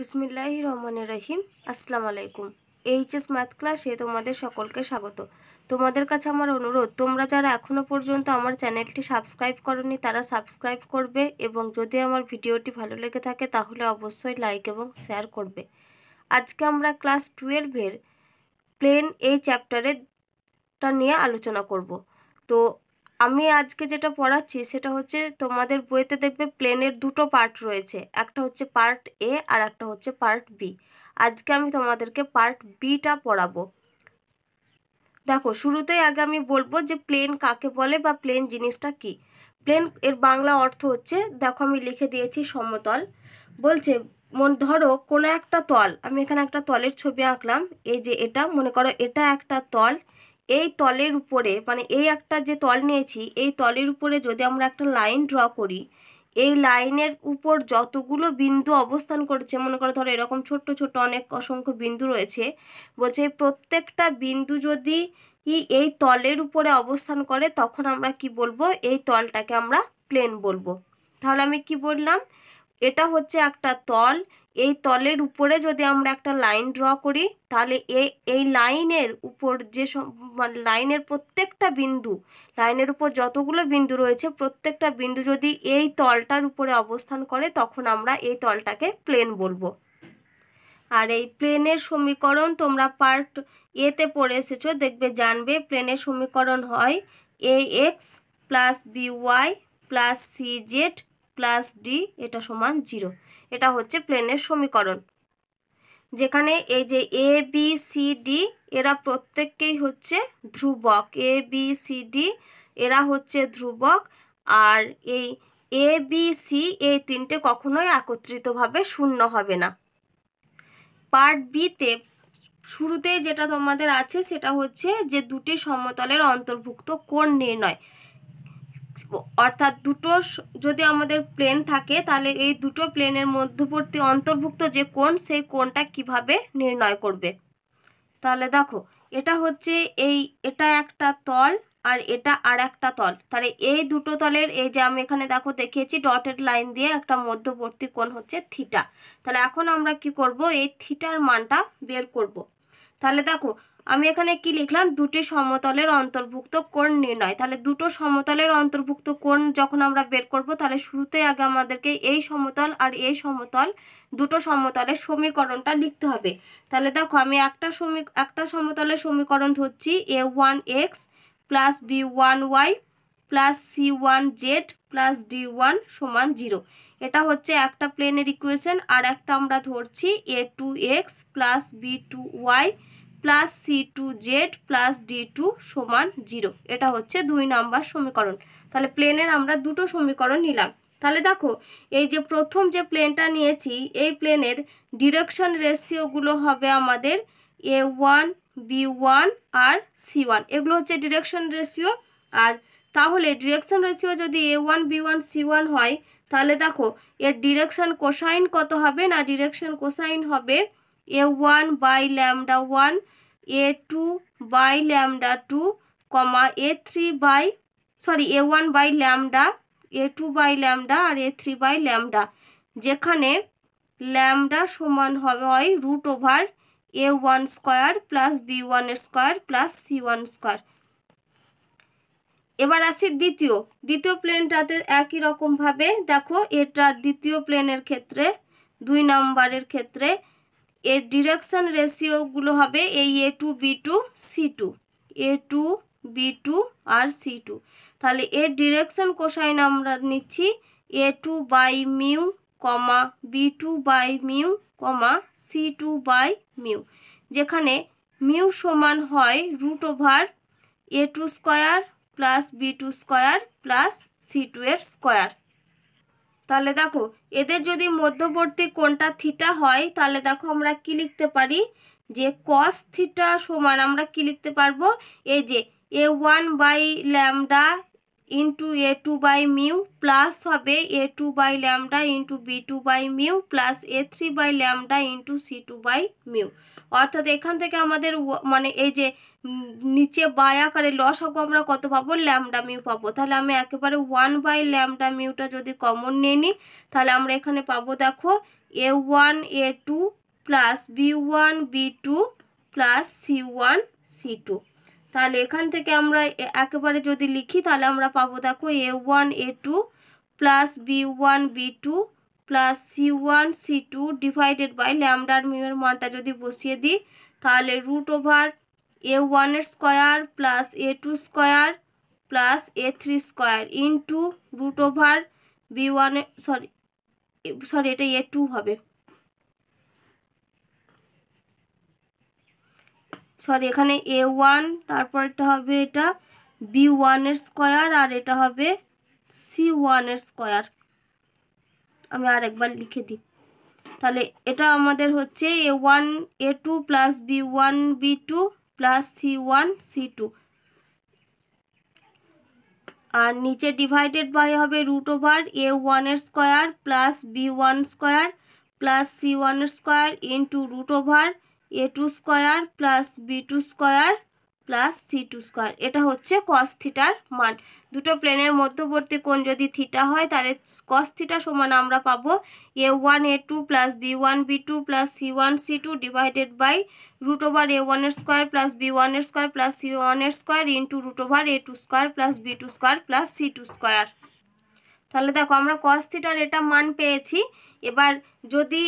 বিসমিল্লাহ রহমান রহিম আসসালামু আলাইকুম এইচএস ম্যাথ ক্লাসে তোমাদের সকলকে স্বাগত তোমাদের কাছে আমার অনুরোধ তোমরা যারা এখনও পর্যন্ত আমার চ্যানেলটি সাবস্ক্রাইব করনি তারা সাবস্ক্রাইব করবে এবং যদি আমার ভিডিওটি ভালো লেগে থাকে তাহলে অবশ্যই লাইক এবং শেয়ার করবে আজকে আমরা ক্লাস টুয়েলভের প্লেন এই চ্যাপ্টারেটা নিয়ে আলোচনা করব তো আমি আজকে যেটা পড়াচ্ছি সেটা হচ্ছে তোমাদের বইতে দেখবে প্লেনের দুটো পার্ট রয়েছে একটা হচ্ছে পার্ট এ আর একটা হচ্ছে পার্ট বি আজকে আমি তোমাদেরকে পার্ট বিটা পড়াবো দেখো শুরুতেই আগে আমি বলবো যে প্লেন কাকে বলে বা প্লেন জিনিসটা কি প্লেন এর বাংলা অর্থ হচ্ছে দেখো আমি লিখে দিয়েছি সমতল বলছে মন ধরো কোনো একটা তল আমি এখানে একটা তলের ছবি আঁকলাম এই যে এটা মনে করো এটা একটা তল এই তলের উপরে মানে এই একটা যে তল নিয়েছি এই তলের উপরে যদি আমরা একটা লাইন ড্র করি এই লাইনের উপর যতগুলো বিন্দু অবস্থান করছে মনে করো ধরো এরকম ছোট্ট ছোট অনেক অসংখ্য বিন্দু রয়েছে বলছে প্রত্যেকটা বিন্দু যদি এই তলের উপরে অবস্থান করে তখন আমরা কি বলবো এই তলটাকে আমরা প্লেন বলবো তাহলে আমি কি বললাম এটা হচ্ছে একটা তল এই তলের উপরে যদি আমরা একটা লাইন ড্র করি তাহলে এই এই লাইনের উপর যে সব মানে লাইনের প্রত্যেকটা বিন্দু লাইনের উপর যতগুলো বিন্দু রয়েছে প্রত্যেকটা বিন্দু যদি এই তলটার উপরে অবস্থান করে তখন আমরা এই তলটাকে প্লেন বলবো আর এই প্লেনের সমীকরণ তোমরা পার্ট এতে পড়ে এসেছো দেখবে জানবে প্লেনের সমীকরণ হয় A x plus B Y plus C Z plus D এটা সমান জিরো এটা হচ্ছে প্লেনের সমীকরণ যেখানে এই যে এ বি সি ডি এরা প্রত্যেককেই হচ্ছে ধ্রুবক এ বি সি ডি এরা হচ্ছে ধ্রুবক আর এই এ বি সি এই তিনটে কখনোই একত্রিতভাবে শূন্য হবে না পার্ট বিতে শুরুতে যেটা তোমাদের আছে সেটা হচ্ছে যে দুটি সমতলের অন্তর্ভুক্ত কোণ নির্ণয় অর্থাৎ দুটো যদি আমাদের প্লেন থাকে তাহলে এই দুটো প্লেনের মধ্যবর্তী অন্তর্ভুক্ত যে কোন সেই কোনটা কিভাবে নির্ণয় করবে তাহলে দেখো এটা হচ্ছে এই এটা একটা তল আর এটা আর একটা তল তাহলে এই দুটো তলের এই যে আমি এখানে দেখো দেখিয়েছি ডটেড লাইন দিয়ে একটা মধ্যবর্তী কোণ হচ্ছে থিটা তাহলে এখন আমরা কি করব এই থিটার মানটা বের করব তাহলে দেখো আমি এখানে কি লিখলাম দুটি সমতলের অন্তর্ভুক্ত কোণ নির্ণয় তাহলে দুটো সমতলের অন্তর্ভুক্ত কোণ যখন আমরা বের করব তাহলে শুরুতে আগে আমাদেরকে এই সমতল আর এই সমতল দুটো সমতলের সমীকরণটা লিখতে হবে তাহলে দেখো আমি একটা সমী একটা সমতলের সমীকরণ ধরছি A one x plus B one y plus C one z plus D one সমান জিরো এটা হচ্ছে একটা প্লেনের ইকুয়েশন আর একটা আমরা ধরছি A two x plus B two y plus C two z plus D two সমান জিরো এটা হচ্ছে দুই নাম্বার সমীকরণ তাহলে প্লেনের আমরা দুটো সমীকরণ নিলাম তাহলে দেখো এই যে প্রথম যে প্লেনটা নিয়েছি এই প্লেনের ডিরেকশন রেশিওগুলো হবে আমাদের এ ওয়ান বি ওয়ান আর সি ওয়ান এগুলো হচ্ছে ডিরেকশন রেশিও আর তাহলে ডিরেকশন রেশিও যদি A one B one C one হয় তাহলে দেখো এর ডিরেকশন কোসাইন কত হবে না ডিরেকশন কোসাইন হবে A one by lambda one A two by lambda two comma A three by sorry A one by lambda A two by lambda আর A three by lambda যেখানে lambda সমান হবে হয় root over A one square plus B ওয়ানের square plus C one square এবার আসি দ্বিতীয় দ্বিতীয় প্লেনটাতে একই রকমভাবে দেখো এটার দ্বিতীয় প্লেনের ক্ষেত্রে দুই নম্বরের ক্ষেত্রে এর ডিরেকশন রেশিওগুলো হবে এই A two B two C two A two B two আর সি টু তাহলে এর ডিরেকশন কোসাইন আমরা নিচ্ছি A two by mu comma B two by mu comma C two by mu যেখানে মিউ সমান হয় root over A two square plus B two square plus C two এর square তাহলে দেখো এদের যদি মধ্যবর্তী কোনটা থিটা হয় তাহলে দেখো আমরা কি লিখতে পারি যে কস থিটা সমান আমরা কি লিখতে পারবো এই যে A one by lambda into A two by mu plus হবে A two by lambda into B two by mu plus A three by lambda into C two by mu অর্থাৎ এখান থেকে আমাদের মানে এই যে নিচে বাই আকারে হবো আমরা কত পাবো ল্যামডা মিউ পাবো তাহলে আমি একেবারে ওয়ান বাই ল্যামডা মিউটা যদি কমন নিয়ে নিই তাহলে আমরা এখানে পাবো দেখো A one A two plus B one B two plus C one C two তাহলে এখান থেকে আমরা একেবারে যদি লিখি তাহলে আমরা পাবো দেখো A one A two plus B one B two plus C one C two divided by ল্যামডার মিউর মানটা যদি বসিয়ে দিই তাহলে রুট ওভার এ ওয়ানের square plus A two square plus A three square into root over B ওয়ানে sorry sorry এটা এ টু হবে সরি এখানে এ ওয়ান তারপর এটা হবে এটা বি ওয়ানের স্কোয়ার আর এটা হবে সি ওয়ানের স্কোয়ার আমি আর একবার লিখে দিই তাহলে এটা আমাদের হচ্ছে A one A two plus B one B two plus C one C two আর নিচে ডিভাইডেড বাই হবে রুট ওভার এ ওয়ানের square plus B one square plus C ওয়ানের square into root over A two square plus B two square plus C two square এটা হচ্ছে কস থিটার মান দুটো প্লেনের মধ্যবর্তী কোণ যদি থিটা হয় তাহলে কস থিটা সমান আমরা পাবো A one A two plus B one B two plus C one C two divided by root over A ওয়ানের স্কোয়ার প্লাস বি ওয়ানের স্কোয়ার প্লাস সি ওয়ানের square into root over A two square plus B two square plus C two square তাহলে দেখো আমরা কস থিটার এটা মান পেয়েছি এবার যদি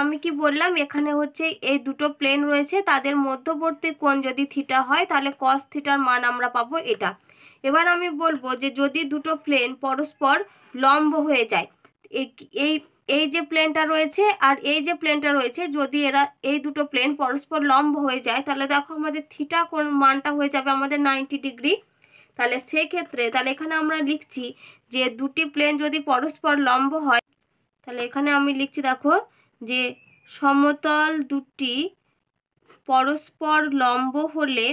আমি কি বললাম এখানে হচ্ছে এই দুটো প্লেন রয়েছে তাদের মধ্যবর্তী কোণ যদি থিটা হয় তাহলে কস থিটার মান আমরা পাবো এটা এবার আমি বলবো যে যদি দুটো প্লেন পরস্পর লম্ব হয়ে যায় এই এই যে প্লেনটা রয়েছে আর এই যে প্লেনটা রয়েছে যদি এরা এই দুটো প্লেন পরস্পর লম্ব হয়ে যায় তাহলে দেখো আমাদের থিটা কোন মানটা হয়ে যাবে আমাদের নাইনটি ডিগ্রি তাহলে সেক্ষেত্রে তাহলে এখানে আমরা লিখছি যে দুটি প্লেন যদি পরস্পর লম্ব হয় তাহলে এখানে আমি লিখছি দেখো যে সমতল দুটি পরস্পর লম্ব হলে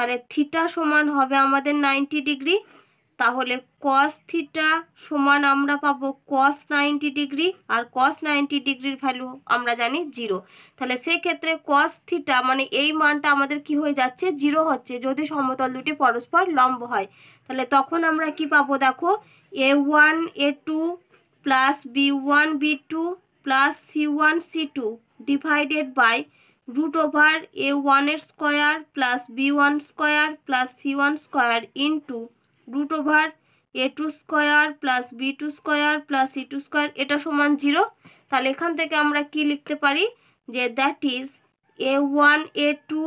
তাহলে থিটা সমান হবে আমাদের নাইনটি ডিগ্রি তাহলে কস থিটা সমান আমরা পাবো কস নাইনটি ডিগ্রি আর কস নাইনটি ডিগ্রির ভ্যালু আমরা জানি জিরো তাহলে সেক্ষেত্রে কস থিটা মানে এই মানটা আমাদের কি হয়ে যাচ্ছে জিরো হচ্ছে যদি সমতল দুটি পরস্পর লম্ব হয় তাহলে তখন আমরা কি পাবো দেখো A one A two plus B one B two plus C one C two divided by root over A ওয়ানের square plus B one square plus C one square into root over A two square plus B two square plus C two square এটা সমান zero তাহলে এখান থেকে আমরা কি লিখতে পারি যে that is A one A two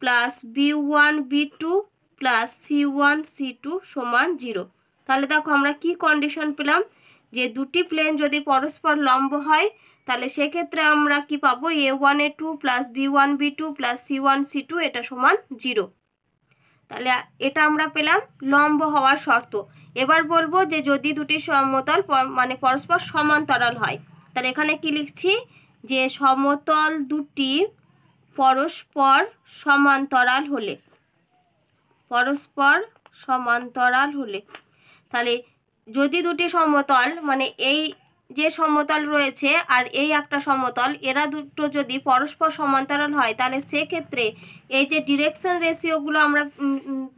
plus B one B two plus C one C two সমান জিরো তাহলে দেখো আমরা কি কন্ডিশন পেলাম যে দুটি প্লেন যদি পরস্পর লম্ব হয় তাহলে সেক্ষেত্রে আমরা কি পাবো A one A two plus B one B two plus C one C two এটা সমান জিরো তাহলে এটা আমরা পেলাম লম্ব হওয়ার শর্ত এবার বলবো যে যদি দুটি সমতল মানে পরস্পর সমান্তরাল হয় তাহলে এখানে কি লিখছি যে সমতল দুটি পরস্পর সমান্তরাল হলে পরস্পর সমান্তরাল হলে তাহলে যদি দুটি সমতল মানে এই যে সমতল রয়েছে আর এই একটা সমতল এরা দুটো যদি পরস্পর সমান্তরাল হয় তাহলে সেক্ষেত্রে এই যে ডিরেকশন রেশিওগুলো আমরা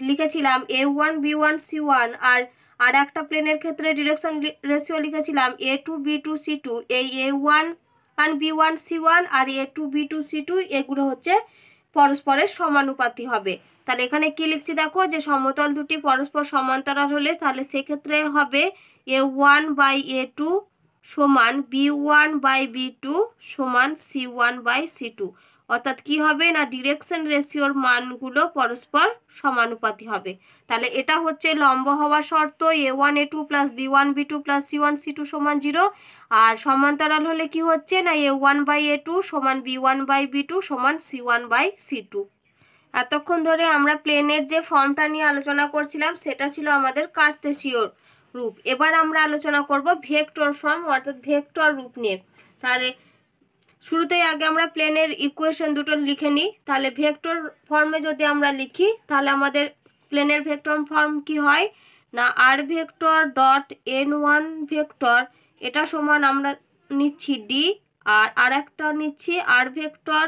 লিখেছিলাম A one B one C one আর আর একটা প্লেনের ক্ষেত্রে ডিরেকশন রেশিও লিখেছিলাম A two B two C two এই A one one B one C one আর A two B two C two এগুলো হচ্ছে পরস্পরের সমানুপাতি হবে তাহলে এখানে কি লিখছি দেখো যে সমতল দুটি পরস্পর সমান্তরাল হলে তাহলে সেক্ষেত্রে হবে A one by A two সমান B one by B two সমান C one by C two অর্থাৎ কী হবে না ডিরেকশন রেশিওর মানগুলো পরস্পর সমানুপাতি হবে তাহলে এটা হচ্ছে লম্ব হওয়া শর্ত A one A two plus B one B two plus C one C two সমান জিরো আর সমান্তরাল হলে কি হচ্ছে না A one by A two সমান B one by B two সমান C one by C two এতক্ষণ ধরে আমরা প্লেনের যে ফর্মটা নিয়ে আলোচনা করছিলাম সেটা ছিল আমাদের কার্তেশিওর রূপ এবার আমরা আলোচনা করব ভেক্টর ফর্ম অর্থাৎ ভেক্টর রূপ নিয়ে তাহলে শুরুতেই আগে আমরা প্লেনের ইকুয়েশন দুটো লিখে নিই তাহলে ভেক্টর ফর্মে যদি আমরা লিখি তাহলে আমাদের প্লেনের ভেক্টর ফর্ম কি হয় না R vector dot N one vector এটা সমান আমরা নিচ্ছি ডি আর আর একটা নিচ্ছি R vector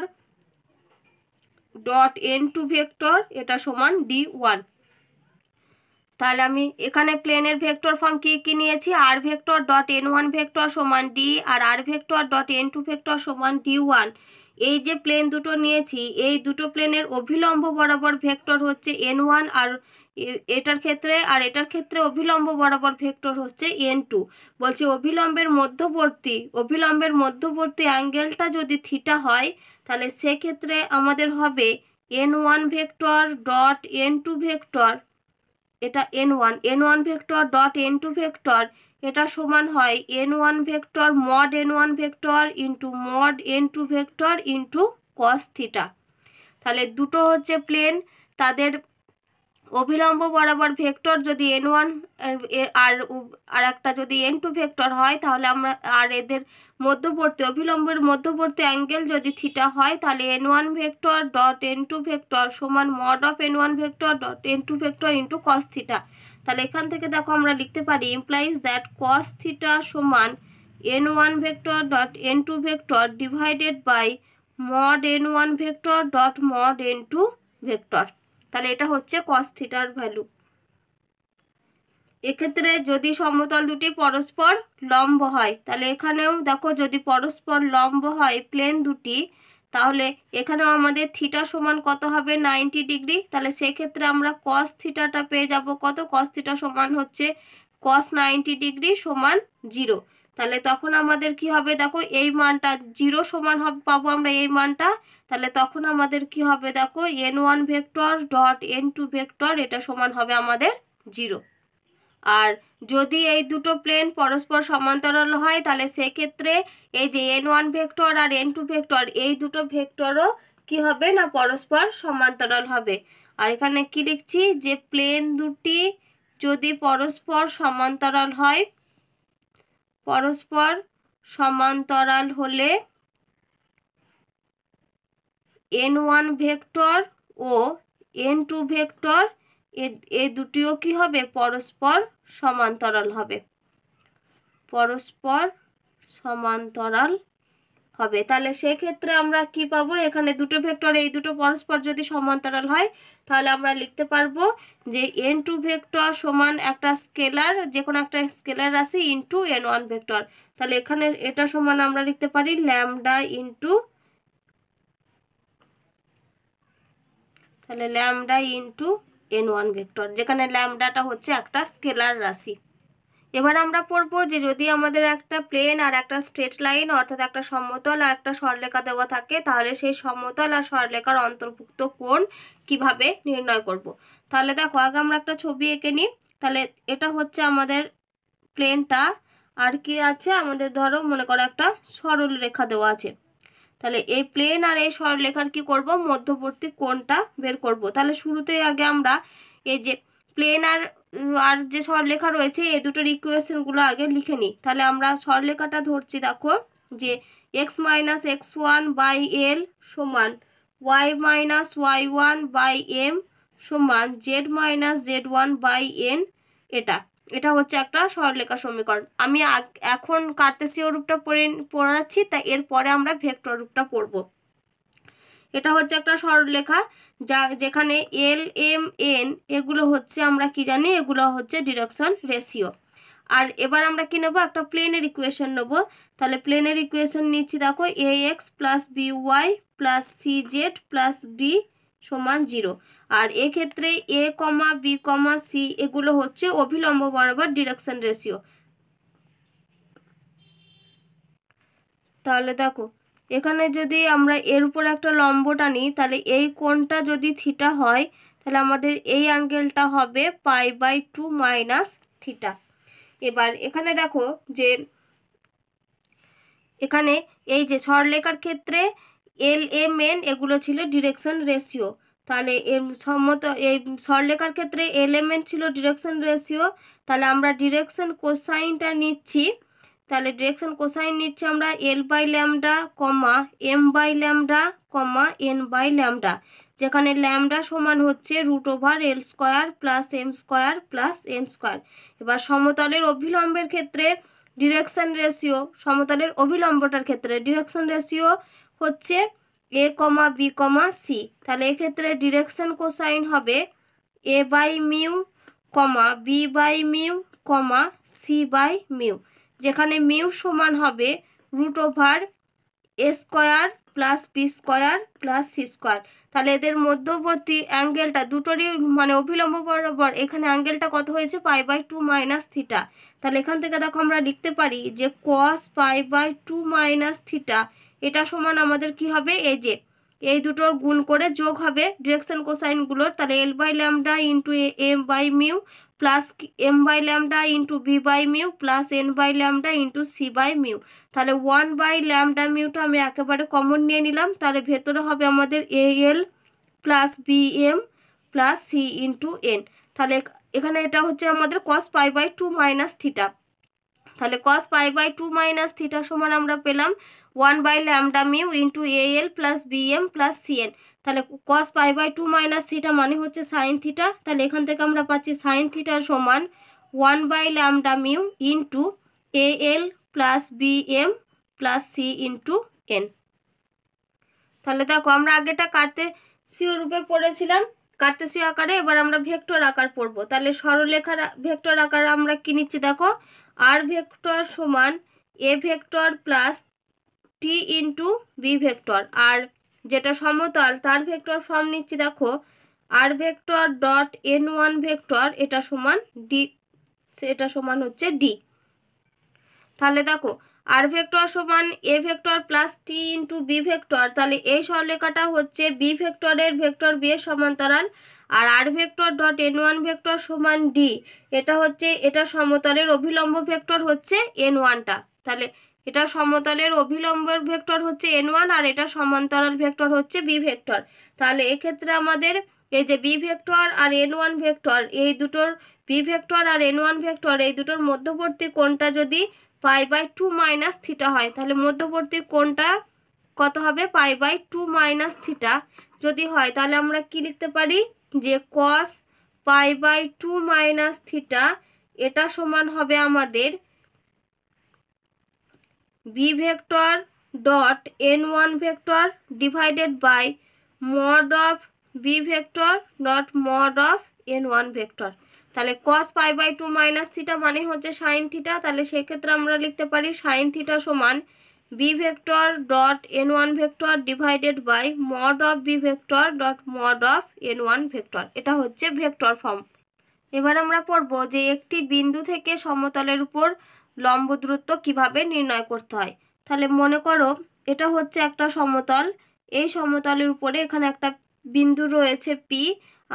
dot N two vector এটা সমান ডি ওয়ান তাহলে আমি এখানে প্লেনের ভেক্টর ফর্ম কি কি নিয়েছি R vector dot N one vector সমান ডি আর R vector dot N two vector সমান ডি ওয়ান এই যে প্লেন দুটো নিয়েছি এই দুটো প্লেনের অভিলম্ব বরাবর ভেক্টর হচ্ছে এন ওয়ান আর এটার ক্ষেত্রে আর এটার ক্ষেত্রে অভিলম্ব বরাবর ভেক্টর হচ্ছে এন টু বলছি অভিলম্বের মধ্যবর্তী অভিলম্বের মধ্যবর্তী অ্যাঙ্গেলটা যদি থিটা হয় তাহলে সেক্ষেত্রে আমাদের হবে N one vector dot N two vector এটা N one N one vector dot N two vector এটা সমান হয় N one vector mod N one vector into mod N two vector into cos theta তাহলে দুটো হচ্ছে plane তাদের অবিলম্ব বরাবর vector যদি এন ওয়ান আর আর একটা যদি এন টু ভেক্টর হয় তাহলে আমরা আর এদের মধ্যবর্তী অবিলম্বের মধ্যবর্তী অ্যাঙ্গেল যদি থিটা হয় তাহলে N one vector dot N two vector সমান mod of N one vector dot N two vector into cos theta তাহলে এখান থেকে দেখো আমরা লিখতে পারি ইমপ্লাইজ দ্যাট কস থিটা সমান N one vector dot N two vector divided by mod N one vector dot mod N two vector তাহলে এটা হচ্ছে কস থিটার ভ্যালু এক্ষেত্রে যদি সমতল দুটি পরস্পর লম্ব হয় তাহলে এখানেও দেখো যদি পরস্পর লম্ব হয় প্লেন দুটি তাহলে এখানেও আমাদের থিটা সমান কত হবে নাইনটি ডিগ্রি তাহলে সেক্ষেত্রে আমরা কস থিটাটা পেয়ে যাব কত কস থিটা সমান হচ্ছে কস নাইনটি ডিগ্রি সমান জিরো তাহলে তখন আমাদের কি হবে দেখো এই মানটা জিরো সমান হবে পাবো আমরা এই মানটা তাহলে তখন আমাদের কি হবে দেখো N one vector dot N two vector এটা সমান হবে আমাদের জিরো আর যদি এই দুটো প্লেন পরস্পর সমান্তরাল হয় তাহলে সেক্ষেত্রে এই যে এন ওয়ান ভেক্টর আর এন টু ভেক্টর এই দুটো ভেক্টরও কি হবে না পরস্পর সমান্তরাল হবে আর এখানে কি লিখছি যে প্লেন দুটি যদি পরস্পর সমান্তরাল হয় পরস্পর সমান্তরাল হলে এন ওয়ান ভেক্টর ও এন টু ভেক্টর এ দুটিও কি হবে পরস্পর সমান্তরাল হবে পরস্পর সমান্তরাল হবে তাহলে সেক্ষেত্রে আমরা কি পাবো এখানে দুটো ভেক্টর এই দুটো পরস্পর যদি সমান্তরাল হয় তাহলে আমরা লিখতে পারবো যে এন টু ভেক্টর সমান একটা স্কেলার যে কোনো একটা স্কেলার রাশি ইন্টু এন ওয়ান ভেক্টর তাহলে এখানে এটা সমান আমরা লিখতে পারি ল্যামডা ইন্টু তাহলে lambda into N one vector যেখানে ল্যামডাটা হচ্ছে একটা স্কেলার রাশি এবার আমরা পড়ব যে যদি আমাদের একটা প্লেন আর একটা স্ট্রেট লাইন অর্থাৎ একটা সমতল আর একটা সরলেখা দেওয়া থাকে তাহলে সেই সমতল আর সরলেখার অন্তর্ভুক্ত কোন কিভাবে নির্ণয় করব। তাহলে দেখো আগে আমরা একটা ছবি এঁকে নিই তাহলে এটা হচ্ছে আমাদের প্লেনটা আর কি আছে আমাদের ধরো মনে করো একটা সরল রেখা দেওয়া আছে তাহলে এই প্লেন আর এই সরলেখার কি করব মধ্যবর্তী কোনটা বের করব তাহলে শুরুতেই আগে আমরা এই যে প্লেন আর আর যে স্বরলেখা রয়েছে এই দুটো রিকুয়েশনগুলো আগে লিখে নিই তাহলে আমরা স্বরলেখাটা ধরছি দেখো যে X minus X one by L সমান Y minus Y one by M সমান Z minus Z one by N এটা এটা হচ্ছে একটা স্বরলেখা সমীকরণ আমি এখন কার্তেসীয় রূপটা পড়ে পড়াচ্ছি তা এরপরে আমরা ভেক্টর রূপটা পড়বো এটা হচ্ছে একটা সরলরেখা যা যেখানে এল এম এন এগুলো হচ্ছে আমরা কি জানি এগুলো হচ্ছে ডিরেকশন রেশিও আর এবার আমরা কী নেবো একটা প্লেনের ইকুয়েশন নেবো তাহলে প্লেনের ইকুয়েশন নিচ্ছি দেখো A x plus B Y plus C Z plus D সমান জিরো আর এক্ষেত্রে A comma B comma C এগুলো হচ্ছে অভিলম্ব বরাবর ডিরেকশন রেশিও তাহলে দেখো এখানে যদি আমরা এর উপর একটা লম্ব টানি তাহলে এই কোণটা যদি থিটা হয় তাহলে আমাদের এই অ্যাঙ্গেলটা হবে pi by two minus theta এবার এখানে দেখো যে এখানে এই যে সরলেখার ক্ষেত্রে এল এম এন এগুলো ছিল ডিরেকশন রেশিও তাহলে এর সম্মত এই সরলেখার ক্ষেত্রে এল এম এন ছিল ডিরেকশন রেশিও তাহলে আমরা ডিরেকশন কোসাইনটা নিচ্ছি তাহলে ডিরেকশন কোসাইন নিচ্ছি আমরা L by lambda comma M by lambda comma N by lambda যেখানে ল্যামডা সমান হচ্ছে root over L square plus M square plus N square এবার সমতলের অভিলম্বের ক্ষেত্রে ডিরেকশন রেশিও সমতলের অভিলম্বটার ক্ষেত্রে ডিরেকশন রেশিও হচ্ছে এ কমা বি কমা সি তাহলে এক্ষেত্রে ডিরেকশন কোসাইন হবে A by mu comma B by mu comma C by mu যেখানে মিউ সমান হবে রুট ওভার এ square plus P square plus C square তাহলে এদের মধ্যবর্তী অ্যাঙ্গেলটা দুটোরই মানে অভিলম্ব বরাবর এখানে অ্যাঙ্গেলটা কত হয়েছে pi by two minus theta তাহলে এখান থেকে দেখো আমরা লিখতে পারি যে cos pi by two minus theta এটা সমান আমাদের কি হবে এই যে এই দুটোর গুণ করে যোগ হবে ডিরেকশন কোসাইনগুলোর তাহলে L by lambda into M by mu plus M by lambda into B by mu plus N by lambda into C by mu তাহলে ওয়ান বাই ল্যামডা মিউটা আমি একেবারে কমন নিয়ে নিলাম তাহলে ভেতরে হবে আমাদের A L plus B M plus C into N তাহলে এখানে এটা হচ্ছে আমাদের cos pi by two minus theta তাহলে cos pi by two minus theta সমান আমরা পেলাম one by lambda mu into A L plus B M plus C N তাহলে cos pi by two minus theta মানে হচ্ছে sine theta তাহলে এখান থেকে আমরা পাচ্ছি সাইন থিটার সমান one by lambda mu into A L plus B M plus C into N তাহলে দেখো আমরা আগেটা কাটতে সিও রূপে পড়েছিলাম সিও আকারে এবার আমরা ভেক্টর আকার পড়ব তাহলে সরলেখার ভেক্টর আকার আমরা কি নিচ্ছি দেখো আর ভেক্টর সমান A vector plus T into B vector আর যেটা সমতল তার ভেক্টর ফর্ম নিচ্ছি দেখো R vector dot N one vector এটা সমান ডি এটা সমান হচ্ছে ডি তাহলে দেখো আর ভেক্টর সমান A vector plus T into B vector তাহলে এই সরলেখাটা হচ্ছে বি ভেক্টরের ভেক্টর বি এর সমান্তরাল আর R vector dot N one vector সমান ডি এটা হচ্ছে এটা সমতলের অভিলম্ব ভেক্টর হচ্ছে এন ওয়ানটা তাহলে এটা সমতলের অভিলম্বের ভেক্টর হচ্ছে এন ওয়ান আর এটা সমান্তরাল ভেক্টর হচ্ছে বি ভেক্টর তাহলে এক্ষেত্রে আমাদের এই যে বি ভেক্টর আর এন ওয়ান ভেক্টর এই দুটোর বি ভেক্টর আর এন ওয়ান ভেক্টর এই দুটোর মধ্যবর্তী কোনটা যদি pi by two minus theta হয় তাহলে মধ্যবর্তী কোনটা কত হবে pi by two minus theta যদি হয় তাহলে আমরা কি লিখতে পারি যে cos pi by two minus theta এটা সমান হবে আমাদের B vector dot N one vector divided by mod of B vector dot mod of N one vector তাহলে cos pi by two minus theta মানে হচ্ছে সাইন থিটা তাহলে সেক্ষেত্রে আমরা লিখতে পারি সাইন থিটা সমান B vector dot N one vector divided by mod of B vector dot mod of N one vector এটা হচ্ছে ভেক্টর ফর্ম এবার আমরা পড়ব যে একটি বিন্দু থেকে সমতলের উপর লম্ব দূরত্ব কীভাবে নির্ণয় করতে হয় তাহলে মনে করো এটা হচ্ছে একটা সমতল এই সমতলের উপরে এখানে একটা বিন্দু রয়েছে পি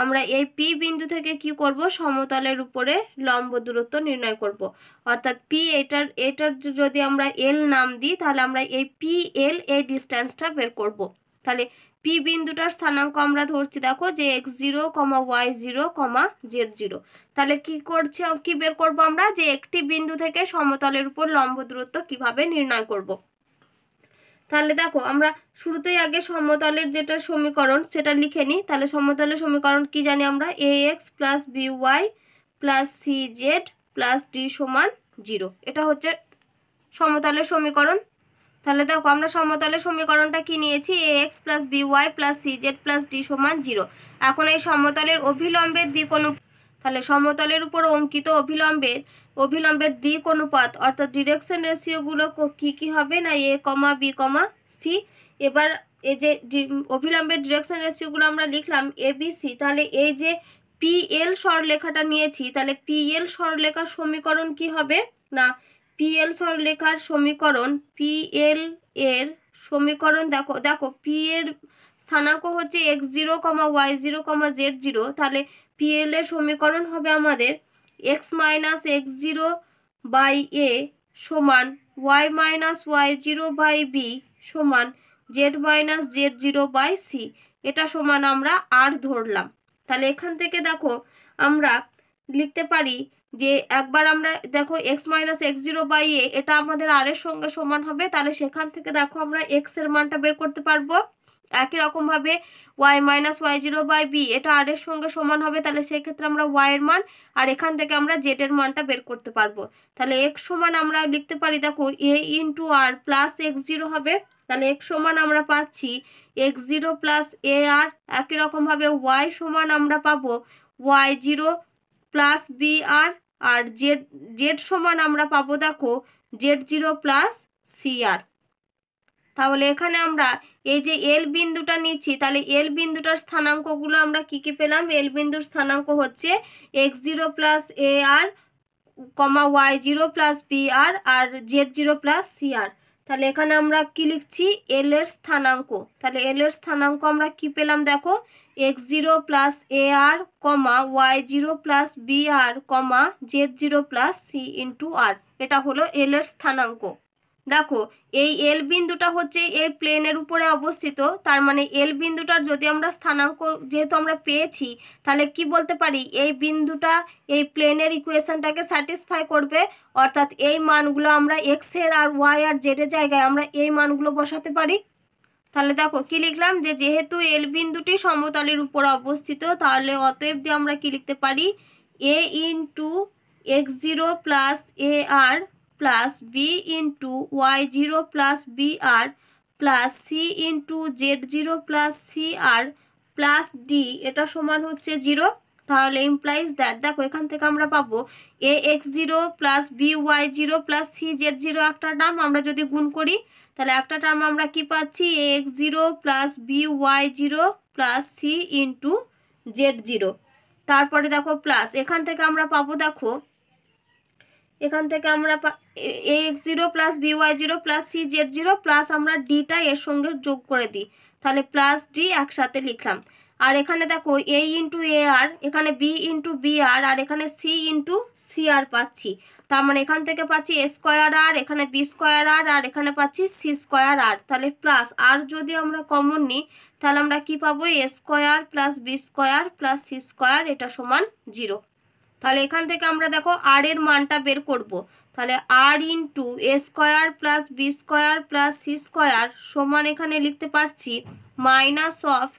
আমরা এই পি বিন্দু থেকে কি করব সমতলের উপরে লম্ব দূরত্ব নির্ণয় করব। অর্থাৎ পি এটার এটার যদি আমরা এল নাম দিই তাহলে আমরা এই পি এল এই ডিস্ট্যান্সটা বের করব। তাহলে পি বিন্দুটার স্থানাঙ্ক আমরা ধরছি দেখো যে X zero comma Y zero comma Z zero তাহলে কি করছে কি বের করবো আমরা যে একটি বিন্দু থেকে সমতলের উপর লম্ব দূরত্ব কিভাবে নির্ণয় করব। তাহলে দেখো আমরা শুরুতেই আগে সমতলের যেটা সমীকরণ সেটা লিখে নিই তাহলে সমতলের সমীকরণ কি জানি আমরা a x plus B Y plus C Z plus D সমান জিরো এটা হচ্ছে সমতলের সমীকরণ তাহলে দেখো আমরা সমতলের সমীকরণটা কি নিয়েছি a x plus B Y plus C Z plus D সমান জিরো এখন এই সমতলের অভিলম্বের দিক অনু তাহলে সমতলের উপর অঙ্কিত অভিলম্বের অভিলম্বের দিক অনুপাত অর্থাৎ ডিরেকশন রেশিওগুলো কি কি হবে না এ কমা বি কমা সি এবার এই যে অভিলম্বের ডিরেকশন রেশিওগুলো আমরা লিখলাম এ বি সি তাহলে এই যে পিএল স্বরলেখাটা নিয়েছি তাহলে পিএল স্বরলেখার সমীকরণ কি হবে না পিএল সরলেখার সমীকরণ পিএল এর সমীকরণ দেখো দেখো পি এর স্থানাঙ্ক হচ্ছে x zero comma Y zero comma Z zero তাহলে পিএল এর সমীকরণ হবে আমাদের x minus x zero by a সমান Y minus y zero by b সমান Z minus z zero by c এটা সমান আমরা আর ধরলাম তাহলে এখান থেকে দেখো আমরা লিখতে পারি যে একবার আমরা দেখো x minus x zero by a এটা আমাদের আর এর সঙ্গে সমান হবে তাহলে সেখান থেকে দেখো আমরা এক্স এর মানটা বের করতে পারবো একই রকমভাবে y minus y zero by b এটা আর এর সঙ্গে সমান হবে তাহলে সেক্ষেত্রে আমরা ওয়াই এর মান আর এখান থেকে আমরা জেড এর মানটা বের করতে পারবো তাহলে এক্স সমান আমরা লিখতে পারি দেখো a into r plus x zero হবে তাহলে এক্স সমান আমরা পাচ্ছি x zero plus a r একই রকমভাবে ওয়াই সমান আমরা পাবো y zero plus b r আর জেড জেড সমান আমরা পাবো দেখো z zero plus c r তাহলে এখানে আমরা এই যে এল বিন্দুটা নিচ্ছি তাহলে এল বিন্দুটার স্থানাঙ্কগুলো আমরা কি কি পেলাম এল বিন্দুর স্থানাঙ্ক হচ্ছে x zero plus a r comma Y zero plus b r আর z zero plus c r তাহলে এখানে আমরা কি লিখছি এল এর স্থানাঙ্ক তাহলে এল এর স্থানাঙ্ক আমরা কি পেলাম দেখো x zero plus a r comma Y zero plus b r comma Z zero plus C into r এটা হলো এল এর স্থানাঙ্ক দেখো এই এল বিন্দুটা হচ্ছে এই প্লেনের উপরে অবস্থিত তার মানে এল বিন্দুটার যদি আমরা স্থানাঙ্ক যেহেতু আমরা পেয়েছি তাহলে কি বলতে পারি এই বিন্দুটা এই প্লেনের ইকুয়েশনটাকে স্যাটিসফাই করবে অর্থাৎ এই মানগুলো আমরা এক্স এর আর ওয়াই আর জেডের জায়গায় আমরা এই মানগুলো বসাতে পারি তাহলে দেখো কি লিখলাম যে যেহেতু এল বিন্দুটি সমতলের উপর অবস্থিত তাহলে অতএব দিয়ে আমরা কি লিখতে পারি a into x zero plus a r plus b into y zero plus b r plus c into z zero plus c r plus D এটা সমান হচ্ছে জিরো তাহলে ইমপ্লাইজ দ্যাট দেখো এখান থেকে আমরা পাবো a x zero plus B y zero plus C z zero একটা নাম আমরা যদি গুণ করি তাহলে একটা টার্ম আমরা কি পাচ্ছি x zero plus B y zero plus C into z zero তারপরে দেখো প্লাস এখান থেকে আমরা পাবো দেখো এখান থেকে আমরা a x zero plus B y zero plus C z zero plus আমরা ডিটা এর সঙ্গে যোগ করে দিই তাহলে প্লাস ডি একসাথে লিখলাম আর এখানে দেখো এ ইন্টু এ আর এখানে বি ইন্টু বি আর আর এখানে সি ইন্টু সি আর পাচ্ছি তার মানে এখান থেকে পাচ্ছি এ স্কোয়ার আর এখানে বি স্কোয়ার আর আর এখানে পাচ্ছি সি স্কোয়ার আর তাহলে প্লাস আর যদি আমরা কমন নিই তাহলে আমরা কি পাবো a square plus b square plus C square এটা সমান জিরো তাহলে এখান থেকে আমরা দেখো আর এর মানটা বের করব। তাহলে r into a square plus b square plus C square সমান এখানে লিখতে পারছি minus of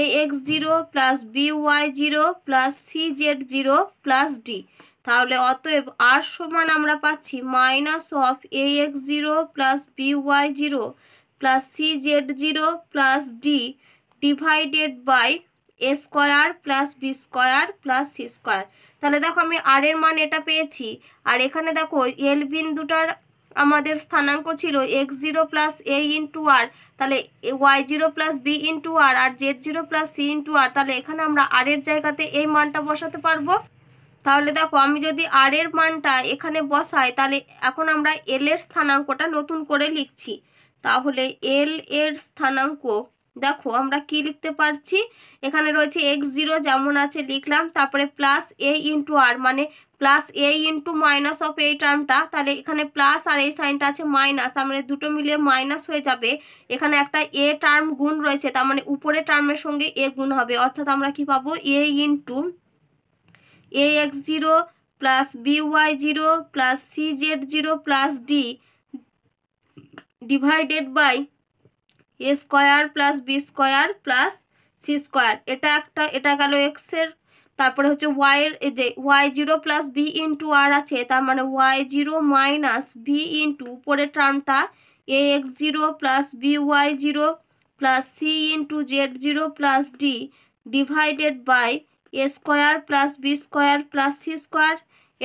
a x zero plus B y zero plus C z zero plus d তাহলে অতএব আর সমান আমরা পাচ্ছি minus of a x zero plus B y zero plus C z zero plus d divided by a square plus b square plus C square তাহলে দেখো আমি আর এর মান এটা পেয়েছি আর এখানে দেখো এল বিন্দুটার আমাদের স্থানাঙ্ক ছিল x zero plus a into r তাহলে y zero plus b into r আর z zero plus C into r তাহলে এখানে আমরা আর এর জায়গাতে এই মানটা বসাতে পারবো তাহলে দেখো আমি যদি আর এর মানটা এখানে বসাই তাহলে এখন আমরা এল এর স্থানাঙ্কটা নতুন করে লিখছি তাহলে এল এর স্থানাঙ্ক দেখো আমরা কি লিখতে পারছি এখানে রয়েছে এক্স জিরো যেমন আছে লিখলাম তারপরে প্লাস এ ইন্টু আর মানে plus a into minus of এই টার্মটা তাহলে এখানে প্লাস আর এই সাইনটা আছে মাইনাস তার মানে দুটো মিলিয়ে মাইনাস হয়ে যাবে এখানে একটা এ টার্ম গুণ রয়েছে তার মানে উপরে টার্মের সঙ্গে এ গুণ হবে অর্থাৎ আমরা কি পাবো a into a x zero plus B y zero plus C z zero plus d divided by a square plus b square plus C square এটা একটা এটা গেল এক্সের তারপরে হচ্ছে ওয়াইয়ের যে y zero plus b into r আছে তার মানে y zero minus b into উপরের টার্মটা a x zero plus B y zero plus C into z zero plus d divided by a square plus b square plus C square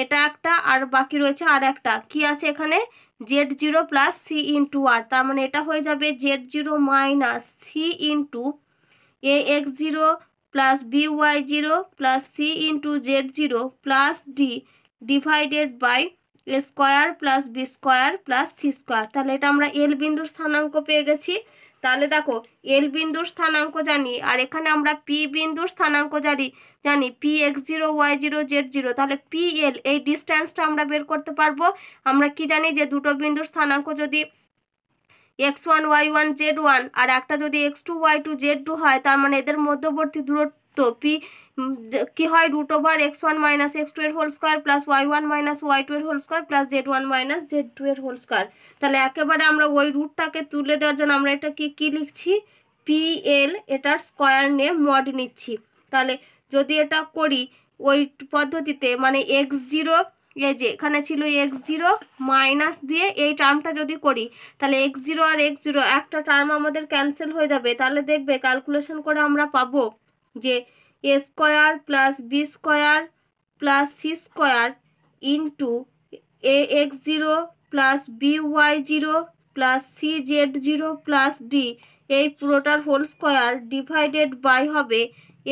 এটা একটা আর বাকি রয়েছে আর একটা কি আছে এখানে z zero plus C into r তার মানে এটা হয়ে যাবে z zero minus c into a x zero plus B y zero plus C into z zero plus d divided by square plus b square plus C square তাহলে এটা আমরা এল বিন্দুর স্থানাঙ্ক পেয়ে গেছি তাহলে দেখো এল বিন্দুর স্থানাঙ্ক জানি আর এখানে আমরা পি বিন্দুর স্থানাঙ্ক জানি জানি P x zero y zero z zero তাহলে পি এল এই ডিস্ট্যান্সটা আমরা বের করতে পারবো আমরা কি জানি যে দুটো বিন্দুর স্থানাঙ্ক যদি x one y one z one আর একটা যদি x two y two z two হয় তার মানে এদের মধ্যবর্তী দূরত্ব পি কি হয় root over x one minus x two এর whole square plus y one minus y two এর whole square plus z one minus z two এর হোল স্কোয়ার তাহলে একেবারে আমরা ওই রুটটাকে তুলে দেওয়ার জন্য আমরা এটাকে কি লিখছি পি এল এটার স্কোয়ার নিয়ে মড নিচ্ছি তাহলে যদি এটা করি ওই পদ্ধতিতে মানে এক্স জিরো এই যে এখানে ছিল এক্স জিরো মাইনাস দিয়ে এই টার্মটা যদি করি তাহলে এক্স জিরো আর এক্স জিরো একটা টার্ম আমাদের ক্যান্সেল হয়ে যাবে তাহলে দেখবে ক্যালকুলেশন করে আমরা পাবো যে a square plus b square plus C square into a x zero plus B y zero plus C z zero plus d এই পুরোটার হোল স্কোয়ার ডিভাইডেড বাই হবে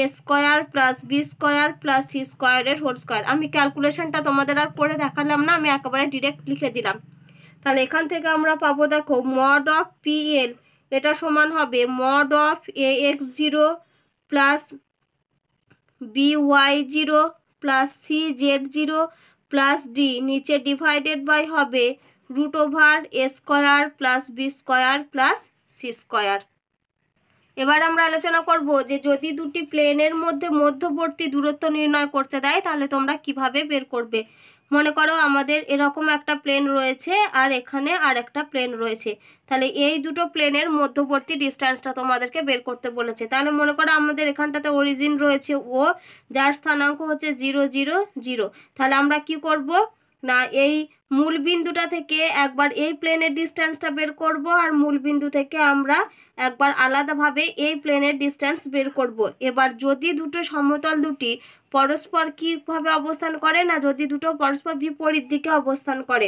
a square plus b square plus c স্কোয়ারের whole square আমি ক্যালকুলেশনটা তোমাদের আর করে দেখালাম না আমি একেবারে ডিরেক্ট লিখে দিলাম তাহলে এখান থেকে আমরা পাবো দেখো মড অফ পি এল এটা সমান হবে mod of a x zero plus b y zero plus C z zero plus d নিচে ডিভাইডেড বাই হবে রুট ওভার এ square plus b square plus C square এবার আমরা আলোচনা করব যে যদি দুটি প্লেনের মধ্যে মধ্যবর্তী দূরত্ব নির্ণয় করতে দেয় তাহলে তোমরা কিভাবে বের করবে মনে করো আমাদের এরকম একটা প্লেন রয়েছে আর এখানে আর একটা প্লেন রয়েছে তাহলে এই দুটো প্লেনের মধ্যবর্তী ডিস্ট্যান্সটা তোমাদেরকে বের করতে বলেছে তাহলে মনে করো আমাদের এখানটাতে অরিজিন রয়েছে ও যার স্থানাঙ্ক হচ্ছে জিরো জিরো জিরো তাহলে আমরা কি করব না এই মূল বিন্দুটা থেকে একবার এই প্লেনের ডিস্ট্যান্সটা বের করব আর মূল বিন্দু থেকে আমরা একবার আলাদাভাবে এই প্লেনের ডিস্ট্যান্স বের করব। এবার যদি দুটো সমতল দুটি পরস্পর কীভাবে অবস্থান করে না যদি দুটো পরস্পর বিপরীত দিকে অবস্থান করে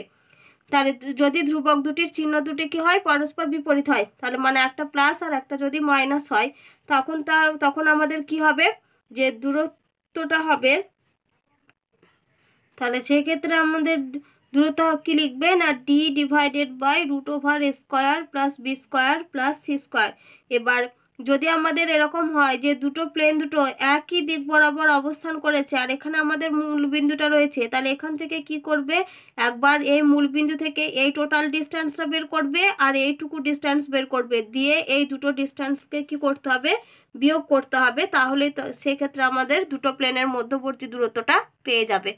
তাহলে যদি ধ্রুবক দুটির চিহ্ন দুটি কি হয় পরস্পর বিপরীত হয় তাহলে মানে একটা প্লাস আর একটা যদি মাইনাস হয় তখন তার তখন আমাদের কি হবে যে দূরত্বটা হবে তাহলে সেক্ষেত্রে আমাদের দূরত্ব কী লিখবে না d divided by root over square plus b square plus C square এবার যদি আমাদের এরকম হয় যে দুটো প্লেন দুটো একই দিক বরাবর অবস্থান করেছে আর এখানে আমাদের মূলবিন্দুটা রয়েছে তাহলে এখান থেকে কি করবে একবার এই মূলবিন্দু থেকে এই টোটাল ডিস্ট্যান্সটা বের করবে আর এইটুকু ডিস্ট্যান্স বের করবে দিয়ে এই দুটো ডিস্ট্যান্সকে কি করতে হবে বিয়োগ করতে হবে তাহলে সেক্ষেত্রে আমাদের দুটো প্লেনের মধ্যবর্তী দূরত্বটা পেয়ে যাবে